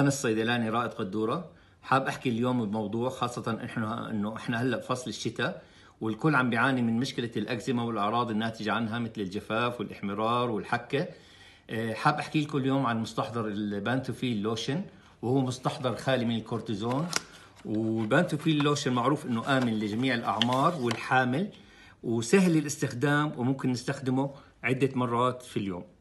أنا الصيدلاني رائد قدورة حاب أحكي اليوم بموضوع خاصة إحنا إنه إحنا هلأ بفصل الشتاء والكل عم بيعاني من مشكلة الأكزيما والأعراض الناتجة عنها مثل الجفاف والإحمرار والحكة آه، حاب أحكي لكم اليوم عن مستحضر البانتوفيل لوشن وهو مستحضر خالي من الكورتيزون والبانتوفيل لوشن معروف إنه آمن لجميع الأعمار والحامل وسهل الاستخدام وممكن نستخدمه عدة مرات في اليوم